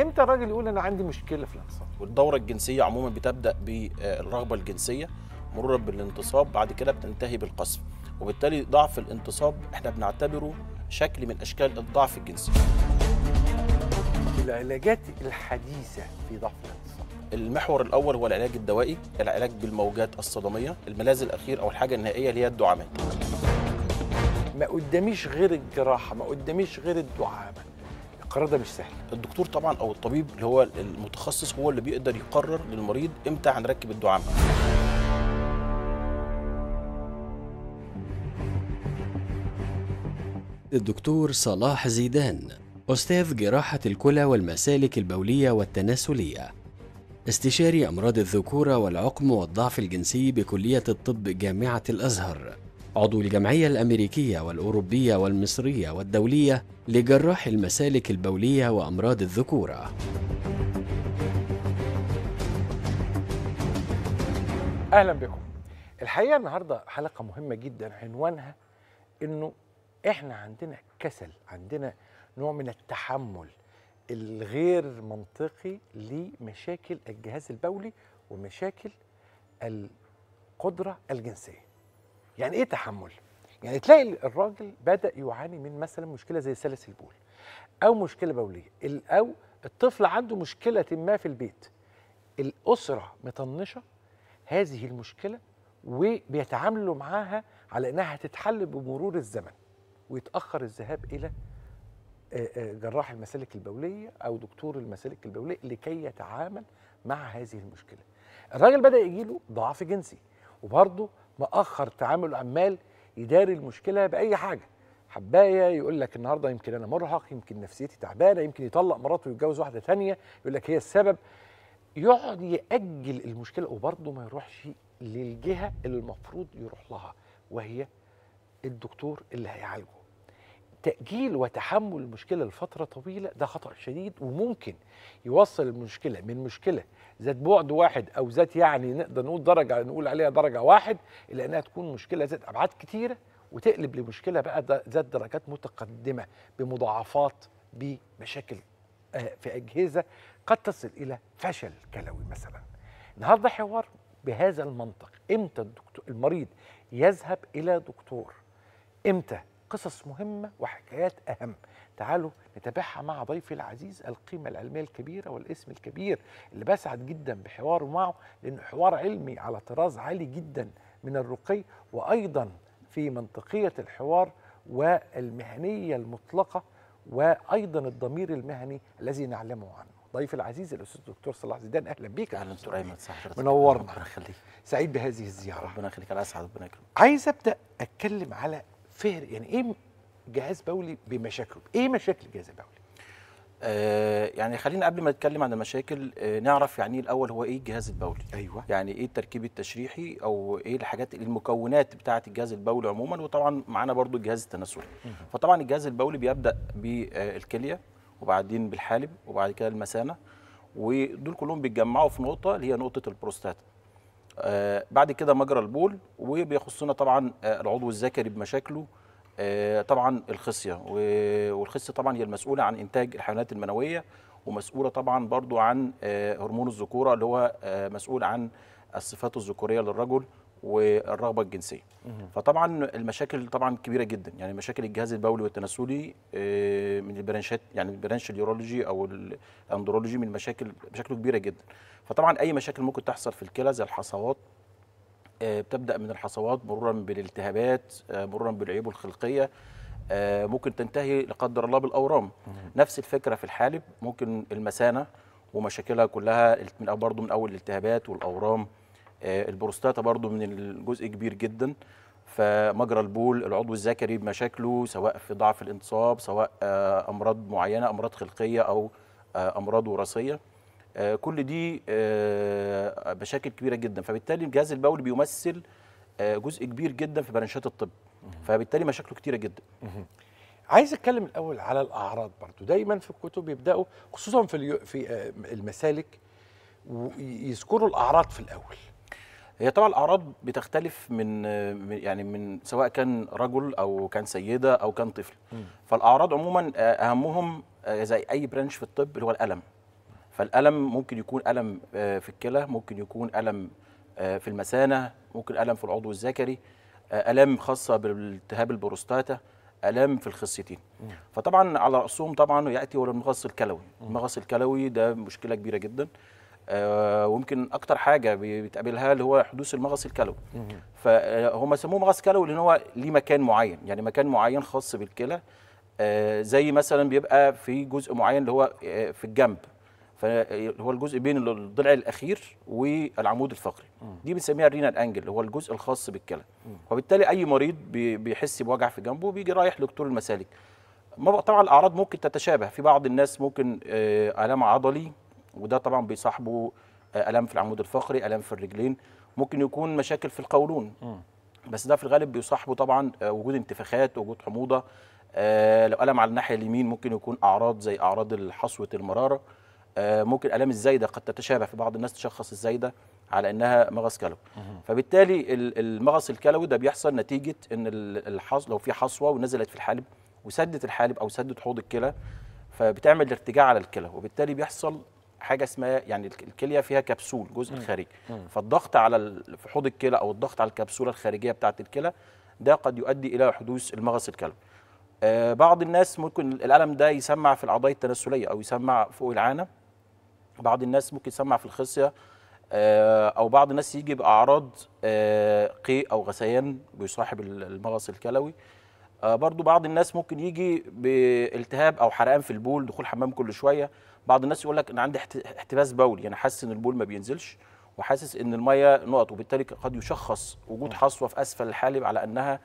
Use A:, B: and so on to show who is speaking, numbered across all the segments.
A: امتى الراجل يقول انا عندي مشكله في الانتصاب؟
B: والدوره الجنسيه عموما بتبدا بالرغبه الجنسيه مرورا بالانتصاب بعد كده بتنتهي بالقسم وبالتالي ضعف الانتصاب احنا بنعتبره شكل من اشكال الضعف الجنسي العلاجات الحديثه في ضعف الانتصاب المحور الاول هو العلاج الدوائي العلاج بالموجات الصدميه الملاذ الاخير او الحاجه النهائيه اللي هي الدعامات ما قداميش غير الجراحه ما قداميش غير الدعامه القرار ده مش سهل الدكتور طبعا او الطبيب اللي هو المتخصص هو اللي بيقدر يقرر للمريض امتى هنركب الدعامه الدكتور صلاح زيدان أستاذ جراحة الكلى والمسالك البولية والتناسلية استشاري أمراض الذكورة والعقم والضعف الجنسي بكلية الطب جامعة الأزهر عضو الجمعية الأمريكية والأوروبية والمصرية والدولية لجراح المسالك البولية وأمراض الذكورة.
A: أهلا بكم. الحقيقة النهاردة حلقة مهمة جدا عنوانها إنه إحنا عندنا كسل، عندنا نوع من التحمل الغير منطقي لمشاكل الجهاز البولي ومشاكل القدرة الجنسية. يعني ايه تحمل يعني تلاقي الراجل بدا يعاني من مثلا مشكله زي سلس البول او مشكله بوليه او الطفل عنده مشكله ما في البيت الاسره مطنشه هذه المشكله وبيتعاملوا معاها على انها هتتحل بمرور الزمن ويتاخر الذهاب الى آه، آه، جراح المسالك البوليه او دكتور المسالك البوليه لكي يتعامل مع هذه المشكله الراجل بدا يجيله ضعف جنسي وبرضه مأخر تعامل العمال يداري المشكله باي حاجه حبايه يقول لك النهارده يمكن انا مرهق يمكن نفسيتي تعبانه يمكن يطلق مراته ويتجوز واحده ثانيه يقول لك هي السبب يقعد ياجل المشكله وبرضه ما يروحش للجهه اللي المفروض يروح لها وهي الدكتور اللي هيعالجه تأجيل وتحمل المشكلة لفترة طويلة ده خطأ شديد وممكن يوصل المشكلة من مشكلة ذات بعد واحد أو ذات يعني نقدر نقول درجة نقول عليها درجة واحد إلى أنها تكون مشكلة ذات أبعاد كتيرة وتقلب لمشكلة بقى ذات درجات متقدمة بمضاعفات بمشاكل آه، في أجهزة قد تصل إلى فشل كلوي مثلا النهاردة حوار بهذا المنطق إمتى المريض يذهب إلى دكتور إمتى قصص مهمة وحكايات أهم تعالوا نتابعها مع ضيفي العزيز القيمة العلمية الكبيرة والاسم الكبير اللي بسعد جدا بحواره معه لأنه حوار علمي على طراز عالي جدا من الرقي وأيضا في منطقية الحوار والمهنية المطلقة وأيضا الضمير المهني الذي نعلمه عنه ضيف العزيز الاستاذ الدكتور صلاح زيدان اهلا بيك اهلا دكتور ايمن صح منورنا ربنا يخليك سعيد بهذه الزياره ربنا يخليك انا اسعد ربنا يكرمك عايز ابدا اتكلم على فهر
B: يعني ايه جهاز بولي بمشاكله ايه مشاكل الجهاز البولي آه يعني خلينا قبل ما نتكلم عن المشاكل آه نعرف يعني ايه الاول هو ايه الجهاز البولي ايوه يعني ايه التركيب التشريحي او ايه الحاجات المكونات بتاعه الجهاز البولي عموما وطبعا معانا برضو الجهاز التناسلي فطبعا الجهاز البولي بيبدا بالكليه وبعدين بالحالب وبعد كده المثانه ودول كلهم بيتجمعوا في نقطه اللي هي نقطه البروستاتا آه، بعد كده مجرى البول وبيخصنا طبعا آه، العضو الذكري بمشاكله آه، طبعا الخصيه والخصيه طبعا هي المسؤوله عن انتاج الحيوانات المنويه ومسؤوله طبعا برضو عن هرمون الذكوره اللي هو مسؤول عن الصفات الذكوريه للرجل والرغبه الجنسيه فطبعا المشاكل طبعا كبيره جدا يعني مشاكل الجهاز البولي والتناسلي آه، من البرانشات يعني البرانش اليورولوجي او الاندرولوجي من المشاكل مشاكله كبيره جدا فطبعا اي مشاكل ممكن تحصل في الكلى زي الحصوات آه، بتبدا من الحصوات مرورا بالالتهابات آه، مرورا بالعيوب الخلقيه ممكن تنتهي لا قدر الله بالاورام نفس الفكره في الحالب ممكن المثانه ومشاكلها كلها برضه من اول الالتهابات والاورام آه، البروستاتا برضو من الجزء كبير جدا فمجرى البول العضو الذكري بمشاكله سواء في ضعف الانتصاب سواء آه، امراض معينه امراض خلقيه او آه، امراض وراثيه كل دي مشاكل كبيره جدا فبالتالي الجهاز البولي بيمثل جزء كبير جدا في برنشات الطب فبالتالي مشاكله كتيره جدا عايز اتكلم الاول على الاعراض برضو دايما في الكتب يبداوا
A: خصوصا في في المسالك ويذكروا الاعراض في الاول
B: هي طبعا الاعراض بتختلف من يعني من سواء كان رجل او كان سيده او كان طفل فالاعراض عموما آه، اهمهم آه، زي اي برانش في الطب اللي هو الالم فالالم ممكن يكون الم آه، في الكلى ممكن يكون الم في المثانه ممكن الم في العضو الذكري الام خاصه بالتهاب البروستاتا الام في الخصيتين فطبعا على راسهم طبعا ياتي ولا المغص الكلوي المغص الكلوي ده مشكله كبيره جدا آه، ويمكن اكتر حاجه بتقابلها اللي هو حدوث المغص الكلوي فهم آه، سموه مغص كلوي لان هو ليه مكان معين يعني مكان معين خاص بالكلى آه، زي مثلا بيبقى في جزء معين اللي هو في الجنب هو الجزء بين الضلع الاخير والعمود الفقري دي بنسميها الرينال انجل هو الجزء الخاص بالكلى وبالتالي اي مريض بيحس بوجع في جنبه بيجي رايح لدكتور المسالك طبعا الاعراض ممكن تتشابه في بعض الناس ممكن الام عضلي وده طبعا بيصاحبه آه، الام في العمود الفقري الام في الرجلين ممكن يكون مشاكل في القولون بس ده في الغالب بيصاحبه طبعا آه، وجود انتفاخات وجود حموضه آه، لو الم على الناحيه اليمين ممكن يكون اعراض زي اعراض حصوه المراره ممكن الام الزايده قد تتشابه في بعض الناس تشخص الزايده على انها مغص كلوي فبالتالي المغص الكلوي ده بيحصل نتيجه ان الحص لو في حصوه ونزلت في الحالب وسدت الحالب او سدت حوض الكلى فبتعمل ارتجاع على الكلى وبالتالي بيحصل حاجه اسمها يعني الكليه فيها كبسول جزء خارجي فالضغط على حوض الكلى او الضغط على الكبسوله الخارجيه بتاعه الكلى ده قد يؤدي الى حدوث المغص الكلوي آه بعض الناس ممكن الالم ده يسمع في الاعضاء التناسليه او يسمع فوق العانه بعض الناس ممكن يسمع في الخصيه آه او بعض الناس يجي باعراض آه قيء او غثيان بيصاحب المغص الكلوي آه، برضو بعض الناس ممكن يجي بالتهاب او حرقان في البول دخول حمام كل شويه بعض الناس يقول لك انا عندي احتباس بولي يعني حاسس ان البول ما بينزلش وحاسس ان الميه نقط وبالتالي قد يشخص وجود حصوه في اسفل الحالب على انها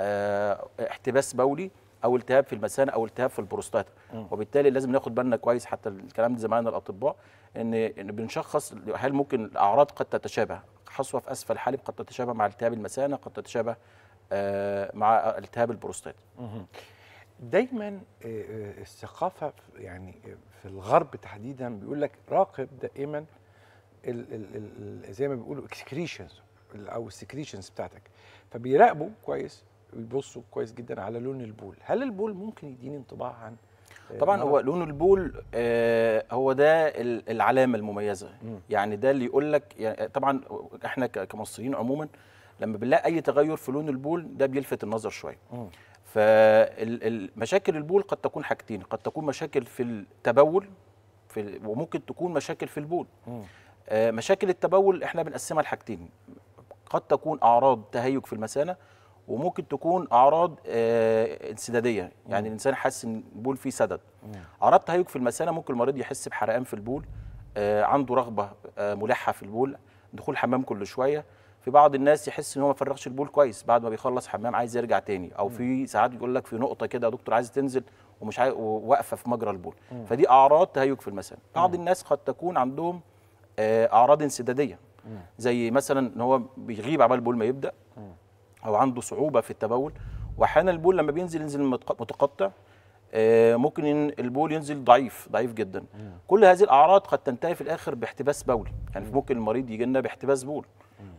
B: آه، احتباس بولي او التهاب في المثانه او التهاب في البروستاتا وبالتالي لازم ناخد بالنا كويس حتى الكلام ده زمان الاطباء ان بنشخص هل ممكن الاعراض قد تتشابه حصوه في اسفل الحالب قد تتشابه مع التهاب المثانه قد تتشابه آه، مع التهاب البروستات
A: دايما آه، آه، الثقافه يعني في الغرب تحديدا بيقول لك راقب دائما الـ الـ زي ما بيقولوا اكسكريشنز او السكريشنز بتاعتك فبيراقبوا كويس بيبصوا كويس جدا على لون البول هل البول ممكن يديني انطباع عن
B: طبعا هو لون البول آه هو ده العلامه المميزه م. يعني ده اللي يقول لك يعني طبعا احنا كمصريين عموما آه لما بنلاقي اي تغير في لون البول ده بيلفت النظر شويه فمشاكل البول قد تكون حاجتين قد تكون مشاكل في التبول في وممكن تكون مشاكل في البول آه مشاكل التبول احنا بنقسمها لحاجتين قد تكون اعراض تهيج في المثانه وممكن تكون اعراض آه انسداديه يعني مم. الانسان حاسس ان البول فيه سدد مم. اعراض تهيج في المثانه ممكن المريض يحس بحرقان في البول آه عنده رغبه آه ملحه في البول دخول حمام كل شويه في بعض الناس يحس ان هو ما فرغش البول كويس بعد ما بيخلص حمام عايز يرجع تاني او في ساعات يقول لك في نقطه كده يا دكتور عايز تنزل ومش عايز واقفه في مجرى البول م. فدي اعراض تهيج في المثانه بعض الناس قد تكون عندهم آه، اعراض انسداديه م. زي مثلا ان هو بيغيب عمال البول ما يبدا او عنده صعوبه في التبول واحيانا البول لما بينزل ينزل متقطع آه، ممكن ان البول ينزل ضعيف ضعيف جدا كل هذه الاعراض قد تنتهي في الاخر باحتباس بولي يعني ممكن المريض يجي لنا باحتباس بول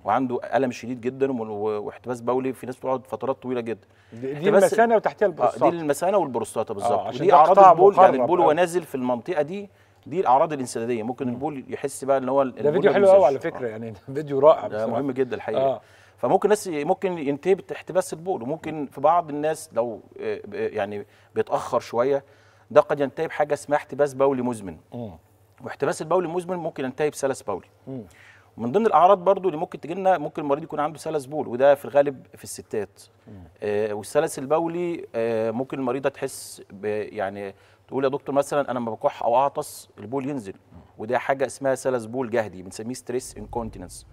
B: وعنده الم شديد جدا واحتباس بولي في ناس بتقعد فترات طويله جدا دي المثانه وتحتها البروستاتا آه، دي المثانه والبروستاتا بالظبط آه، دي اعراض البول يعني البول آه. وهو نازل في المنطقه دي دي الاعراض الانسداديه ممكن البول يحس بقى ان هو ده فيديو حلو قوي على
A: فكره يعني فيديو رائع ده مهم
B: جدا الحقيقه آه. فممكن ناس ممكن ينتهي باحتباس البول وممكن في بعض الناس لو يعني بيتاخر شويه ده قد ينتهي بحاجه اسمها احتباس بولي مزمن واحتباس البولي المزمن ممكن ينتهي بسلس بولي ومن ضمن الاعراض برضو اللي ممكن تجي لنا ممكن المريض يكون عنده سلس بول وده في الغالب في الستات آه والسلس البولي آه ممكن المريضه تحس يعني تقول يا دكتور مثلا انا لما بكح او اعطس البول ينزل وده حاجه اسمها سلس بول جهدي بنسميه ستريس انكونتيننس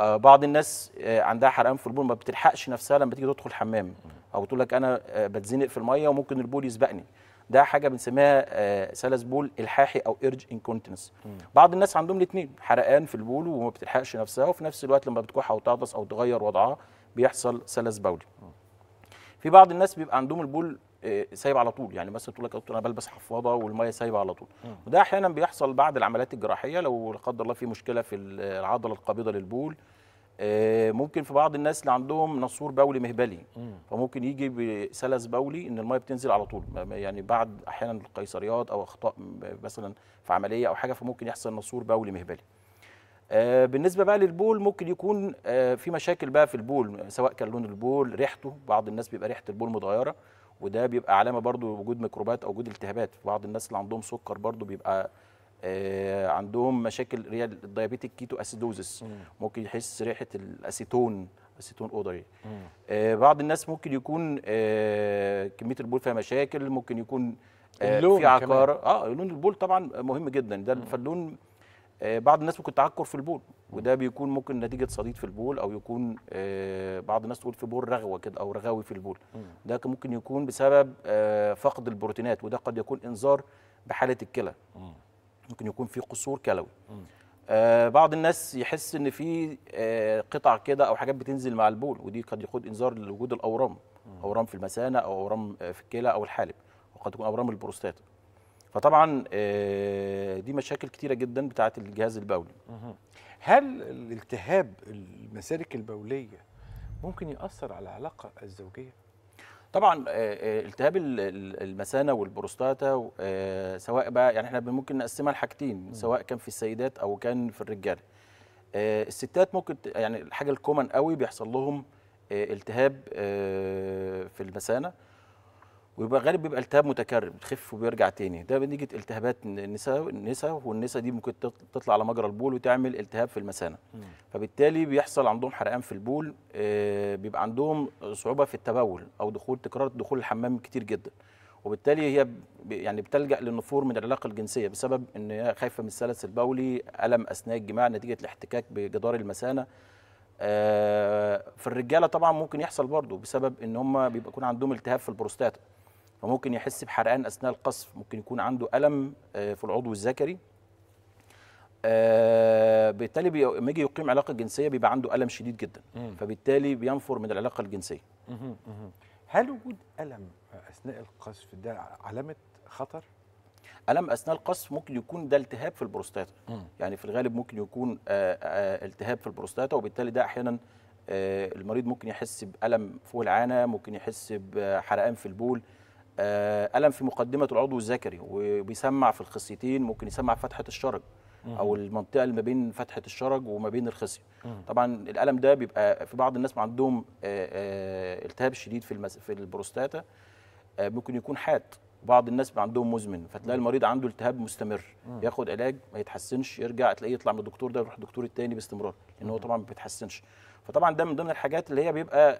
B: آه بعض الناس آه عندها حرقان في البول ما بتلحقش نفسها لما تيجي تدخل حمام او تقول لك انا آه بتزنق في الميه وممكن البول يسبقني ده حاجه بنسميها آه، سلس بول الحاحي او ايرج انكونتنس بعض الناس عندهم الاثنين حرقان في البول وما بتلحقش نفسها وفي نفس الوقت لما بتكح او تعطس او تغير وضعها بيحصل سلس بولي في بعض الناس بيبقى عندهم البول آه، سايب على طول يعني مثلا تقول لك انا بلبس حفاضه والميه سايبه على طول م. وده احيانا بيحصل بعد العمليات الجراحيه لو لا قدر الله في مشكله في العضله القابضه للبول آه، ممكن في بعض الناس اللي عندهم نسور بولي مهبلي فممكن يجي بسلس بولي ان الميه بتنزل على طول يعني بعد احيانا القيصريات او اخطاء مثلا في عمليه او حاجه فممكن يحصل نسور بولي مهبلي آه، بالنسبه بقى للبول ممكن يكون آه، في مشاكل بقى في البول سواء كان لون البول ريحته بعض الناس بيبقى ريحه البول متغيره وده بيبقى علامه برضو وجود ميكروبات او وجود التهابات بعض الناس اللي عندهم سكر برضو بيبقى آه، عندهم مشاكل ريال الديابيتيك كيتو اسيدوزس ممكن يحس ريحه الاسيتون اسيتون اوضري آه، بعض الناس ممكن يكون آه، كميه البول فيها مشاكل ممكن يكون اللون في عقار اه لون البول طبعا مهم جدا ده فاللون بعض الناس ممكن تعكر في البول وده بيكون ممكن نتيجه صديد في البول او يكون بعض الناس تقول في بول رغوه كده او رغاوي في البول ده ممكن يكون بسبب فقد البروتينات وده قد يكون انذار بحاله الكلى ممكن يكون في قصور كلوي آه بعض الناس يحس ان في آه قطع كده او حاجات بتنزل مع البول ودي قد يقود انذار لوجود الاورام مم. اورام في المثانه او اورام في الكلى او الحالب وقد تكون اورام البروستاتا فطبعا آه دي مشاكل كتيره جدا بتاعه الجهاز البولي هل
A: الالتهاب المسالك البوليه ممكن ياثر على العلاقه الزوجيه
B: طبعا آه، آه، التهاب المثانه والبروستاتا آه، سواء بقى يعني احنا ممكن نقسمها لحاجتين سواء كان في السيدات او كان في الرجاله الستات ممكن يعني الحاجه الكومن قوي بيحصل لهم التهاب في المثانه ويبقى غالب بيبقى التهاب متكرر بتخف وبيرجع تاني ده بنيجه التهابات النساء النساء والنساء دي ممكن تطلع على مجرى البول وتعمل التهاب في المثانه فبالتالي بيحصل عندهم حرقان في البول آه، بيبقى عندهم صعوبه في التبول او دخول تكرار دخول الحمام كتير جدا وبالتالي هي يعني بتلجا للنفور من العلاقه الجنسيه بسبب ان هي خايفه من السلس البولي الم اثناء الجماع نتيجه الاحتكاك بجدار المثانه آه، في الرجاله طبعا ممكن يحصل برضه بسبب ان هم بيبقى يكون عندهم التهاب في البروستاتا فممكن يحس بحرقان اثناء القصف ممكن يكون عنده الم آه، في العضو الذكري آه، بالتالي لما يجي يقيم علاقه جنسيه بيبقى عنده الم شديد جدا فبالتالي بينفر من العلاقه الجنسيه
A: هل وجود الم اثناء القصف ده علامه خطر
B: الم اثناء القصف ممكن يكون ده التهاب في البروستاتا يعني في الغالب ممكن يكون آه، التهاب في البروستاتا وبالتالي ده احيانا المريض ممكن يحس بالم فوق العانه ممكن يحس بحرقان في البول الم آه، في مقدمه العضو الذكري وبيسمع في الخصيتين ممكن يسمع في فتحه الشرج او المنطقه اللي ما بين فتحه الشرج وما بين الخصيه طبعا الالم ده بيبقى في بعض الناس عندهم آه، آه، التهاب شديد في المس... في البروستاتا ممكن يكون حاد بعض الناس عندهم مزمن فتلاقي المريض عنده التهاب مستمر ياخد علاج ما يتحسنش يرجع تلاقيه يطلع من الدكتور ده يروح الدكتور التاني باستمرار لان هو طبعا ما بيتحسنش فطبعا ده من ضمن الحاجات اللي هي بيبقى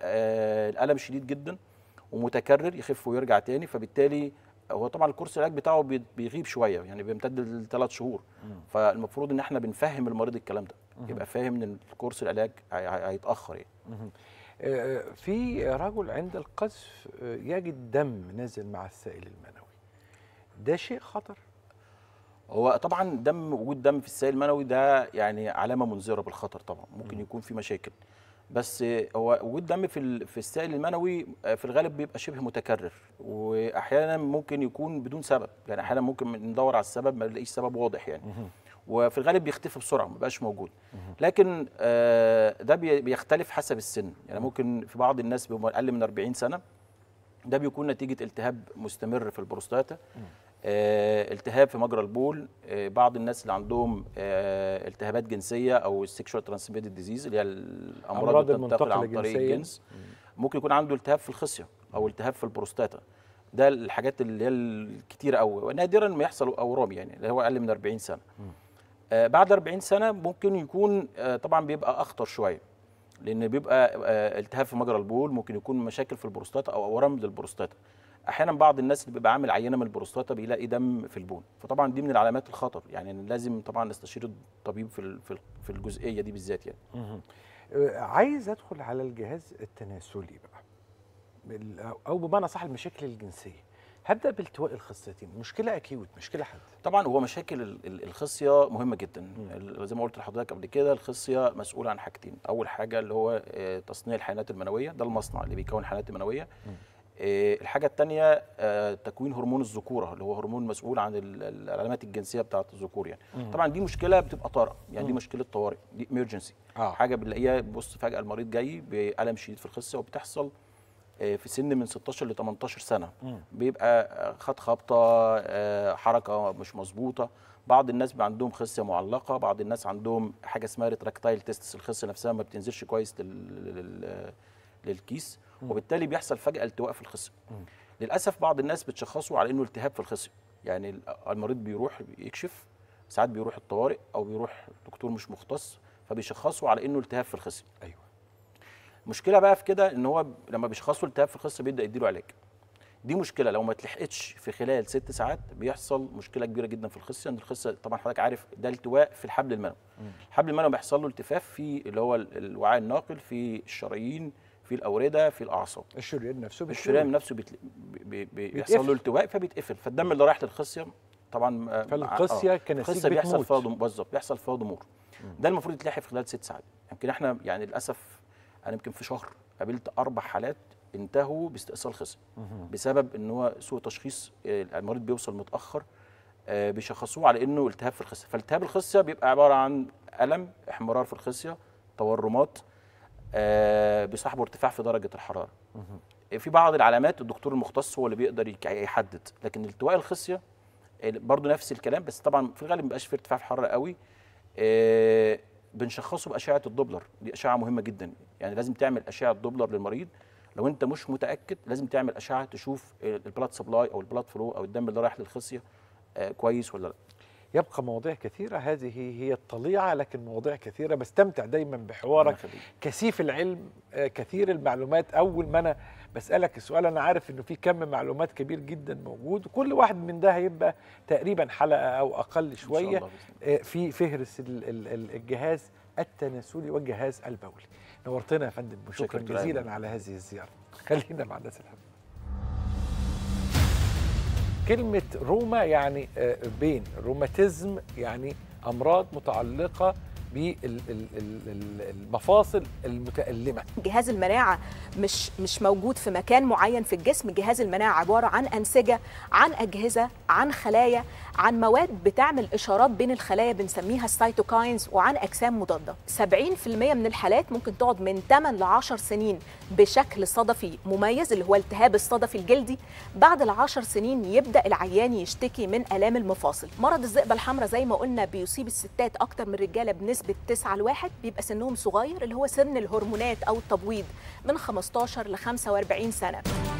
B: الالم شديد جدا ومتكرر يخف ويرجع تاني فبالتالي هو طبعا الكورس العلاج بتاعه بيغيب شويه يعني بيمتد لثلاث شهور فالمفروض ان احنا بنفهم المريض الكلام ده يبقى فاهم ان الكورس العلاج هيتاخر يعني آه، آه، في رجل عند القذف آه، يجد
A: دم نازل مع السائل المنوي
B: ده شيء خطر هو طبعا دم وجود دم في السائل المنوي ده يعني علامه منذره بالخطر طبعا ممكن يكون في مشاكل بس هو وجود دم في في السائل المنوي آه، في الغالب بيبقى شبه متكرر واحيانا ممكن يكون بدون سبب يعني احيانا ممكن ندور على السبب ما نلاقيش سبب واضح يعني وفي الغالب بيختفي بسرعه ما بقاش موجود لكن آه، ده بيختلف حسب السن يعني ممكن في بعض الناس بيبقوا اقل من 40 سنه ده بيكون نتيجه التهاب مستمر في البروستاتا آه، التهاب في مجرى البول آه، بعض الناس اللي عندهم آه، التهابات جنسيه او السكشوال ترانسميتد ديزيز اللي هي الامراض المنتقله عن طريق الجنس ممكن يكون عنده التهاب في الخصيه او التهاب في البروستاتا ده الحاجات اللي هي الكتيره قوي ونادرا ما يحصل اورام يعني اللي هو اقل من 40 سنه آه بعد 40 سنه ممكن يكون آه طبعا بيبقى اخطر شويه لان بيبقى آه التهاب في مجرى البول ممكن يكون مشاكل في البروستاتا او اورام للبروستاتا احيانا بعض الناس اللي بيبقى عامل عينه من البروستاتا بيلاقي دم في البون فطبعا دي من العلامات الخطر يعني لازم طبعا نستشير الطبيب في في الجزئيه دي بالذات يعني آه،
A: عايز ادخل على الجهاز التناسلي بقى او بمعنى صح
B: المشاكل الجنسيه هبدا بالتواء الخصيتين مشكله اكيوت مشكله حد طبعا هو مشاكل الخصيه مهمه جدا مم. زي ما قلت لحضرتك قبل كده الخصيه مسؤوله عن حاجتين اول حاجه اللي هو آه، تصنيع الحيوانات المنويه ده المصنع اللي بيكون الحيوانات المنويه مم. آه، الحاجة الثانية آه، تكوين هرمون الذكورة اللي هو هرمون مسؤول عن العلامات الجنسية بتاعة الذكور يعني مم. طبعا دي مشكلة بتبقى طارئة يعني مم. دي مشكلة طوارئ دي اميرجنسي. آه. حاجة بنلاقيها بص فجأة المريض جاي بألم شديد في الخصة وبتحصل آه، في سن من 16 ل 18 سنة مم. بيبقى خد خبطة حركة مش مظبوطة بعض الناس بيبقى عندهم خصيه معلقه بعض الناس عندهم حاجه اسمها ريتراكتايل تيستس الخصة نفسها ما بتنزلش كويس لل... للكيس وبالتالي بيحصل فجاه التواء في الخصم للاسف بعض الناس بتشخصه على انه التهاب في الخصم يعني المريض بيروح يكشف ساعات بيروح الطوارئ او بيروح دكتور مش مختص فبيشخصه على انه التهاب في الخصم ايوه المشكله بقى في كده ان هو لما بيشخصوا التهاب في الخصم بيبدا يديله علاج دي مشكله لو ما اتلحقتش في خلال ست ساعات بيحصل مشكله كبيره جدا في الخصيه ان الخصيه طبعا حضرتك عارف ده التواء في الحبل المنوي الحبل المنوي بيحصل له التفاف في اللي هو الوعاء الناقل في الشرايين في الاورده في الاعصاب
A: الشريان نفسه بيتلقى. الشريان
B: نفسه بيتل... بي... بي... بيحصل له التواء فبيتقفل فالدم اللي رايح للخصيه طبعا فالقصيه آه. آه، كنسيج بيحصل فيها بالظبط بيحصل فيها ضمور ده المفروض يتلحق في خلال ست ساعات يمكن احنا يعني للاسف انا يمكن في شهر قابلت اربع حالات انتهوا باستئصال خصي بسبب ان هو سوء تشخيص آه، المريض بيوصل متاخر آه، بيشخصوه على انه التهاب في الخصيه فالتهاب الخصيه بيبقى عباره عن الم احمرار في الخصيه تورمات آه، بيصاحبه ارتفاع في درجه الحراره في بعض العلامات الدكتور المختص هو اللي بيقدر يحدد لكن التواء الخصيه برضه نفس الكلام بس طبعا في الغالب ما بيبقاش في ارتفاع في الحراره قوي آه، بنشخصه باشعه الدوبلر دي اشعه مهمه جدا يعني لازم تعمل اشعه دوبلر للمريض لو انت مش متاكد لازم تعمل اشعه تشوف البلاد سبلاي او البلاد فلو او الدم اللي رايح للخصيه آه، كويس ولا لا يبقى
A: مواضيع كثيرة هذه هي الطليعة لكن مواضيع كثيرة بستمتع دايما بحوارك كثيف العلم آه، كثير المعلومات أول ما أنا بسألك السؤال أنا عارف إنه في كم معلومات كبير جدا موجود وكل واحد من ده هيبقى تقريبا حلقة أو أقل شوية آه، في فهرس الجهاز التناسلي والجهاز البولي نورتنا يا فندم وشكرا جزيلا على هذه الزيارة خلينا مع الناس الحمد كلمة روما يعني آه، بين روماتيزم يعني أمراض متعلقة بالمفاصل المتألمة
B: جهاز المناعة مش مش موجود في مكان معين في الجسم جهاز المناعة عبارة عن أنسجة عن أجهزة عن خلايا عن مواد بتعمل إشارات بين الخلايا بنسميها السيتوكاينز وعن أجسام مضادة 70% من الحالات ممكن تقعد من 8 ل 10 سنين بشكل صدفي مميز اللي هو التهاب الصدفي الجلدي بعد ال 10 سنين يبدأ العيان يشتكي من آلام المفاصل مرض الذئبة الحمراء زي ما قلنا بيصيب الستات أكتر من الرجالة بنسبة بنسبه 9 1 بيبقى سنهم صغير اللي هو سن الهرمونات او التبويض من 15 ل 45 سنه